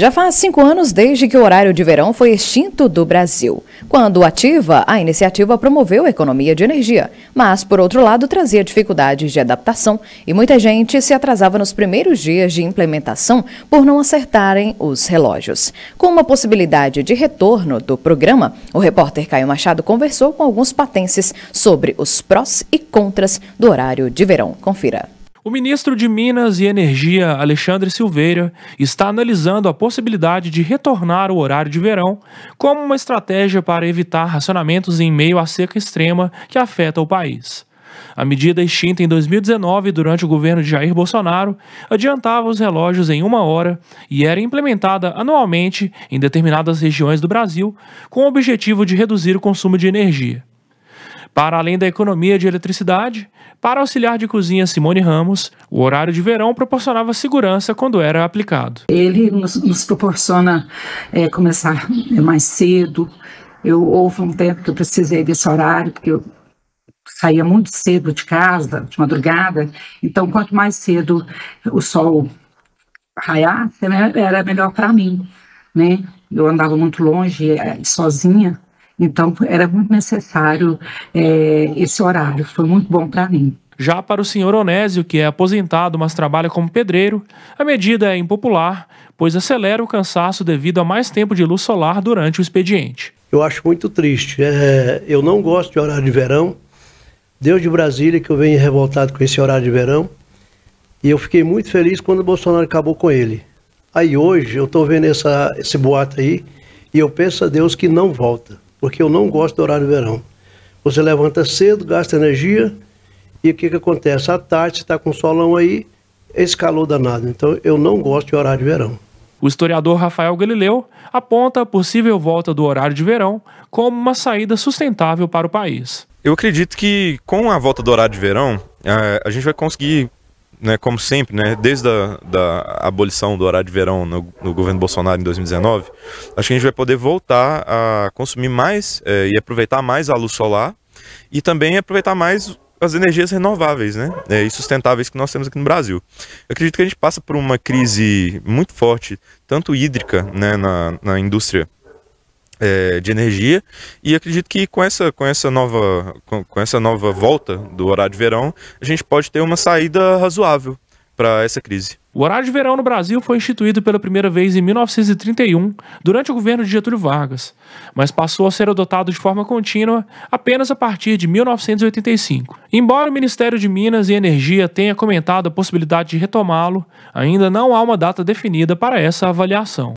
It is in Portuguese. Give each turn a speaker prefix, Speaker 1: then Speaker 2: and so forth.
Speaker 1: Já faz cinco anos desde que o horário de verão foi extinto do Brasil. Quando ativa, a iniciativa promoveu a economia de energia, mas, por outro lado, trazia dificuldades de adaptação e muita gente se atrasava nos primeiros dias de implementação por não acertarem os relógios. Com uma possibilidade de retorno do programa, o repórter Caio Machado conversou com alguns patenses sobre os prós e contras do horário de verão. Confira.
Speaker 2: O ministro de Minas e Energia, Alexandre Silveira, está analisando a possibilidade de retornar o horário de verão como uma estratégia para evitar racionamentos em meio à seca extrema que afeta o país. A medida extinta em 2019 durante o governo de Jair Bolsonaro adiantava os relógios em uma hora e era implementada anualmente em determinadas regiões do Brasil com o objetivo de reduzir o consumo de energia. Para além da economia de eletricidade, para auxiliar de cozinha Simone Ramos, o horário de verão proporcionava segurança quando era aplicado. Ele nos, nos
Speaker 3: proporciona é, começar eh, mais cedo. Eu houve um tempo que eu precisei desse horário, porque eu saía muito cedo de casa, de madrugada. Então, quanto mais cedo o sol raiasse, né, era melhor para mim. Né? Eu andava muito longe, eh, sozinha. Então, era muito necessário é, esse horário, foi muito bom para mim.
Speaker 2: Já para o senhor Onésio, que é aposentado, mas trabalha como pedreiro, a medida é impopular, pois acelera o
Speaker 4: cansaço devido a mais tempo
Speaker 2: de luz solar durante o expediente.
Speaker 4: Eu acho muito triste. Né? É, eu não gosto de horário de verão. Deus de Brasília que eu venho revoltado com esse horário de verão. E eu fiquei muito feliz quando o Bolsonaro acabou com ele. Aí hoje eu estou vendo essa, esse boato aí e eu peço a Deus que não volta porque eu não gosto do horário de verão. Você levanta cedo, gasta energia, e o que, que acontece? À tarde está com o solão aí, esse calor danado. Então eu não gosto de horário de verão.
Speaker 2: O historiador Rafael Galileu aponta a possível volta do horário de verão como uma saída sustentável para o país.
Speaker 5: Eu acredito que com a volta do horário de verão, eh, a gente vai conseguir né, como sempre, né, desde a da abolição do horário de verão no, no, governo Bolsonaro em 2019, acho que a gente vai poder voltar a consumir mais é, e aproveitar mais a luz solar e também aproveitar mais as energias renováveis né, é, e sustentáveis que nós temos aqui no Brasil. Eu acredito que a gente passa por uma crise muito forte, tanto hídrica né, na, na indústria é, de energia e acredito que com essa, com, essa nova, com, com essa nova volta do horário de verão a gente pode ter uma saída razoável para essa crise. O horário de verão no Brasil foi instituído pela primeira vez em
Speaker 2: 1931, durante o governo de Getúlio Vargas, mas passou a ser adotado de forma contínua apenas a partir de 1985. Embora o Ministério de Minas e Energia tenha comentado a possibilidade de retomá-lo, ainda não há uma data definida para essa avaliação.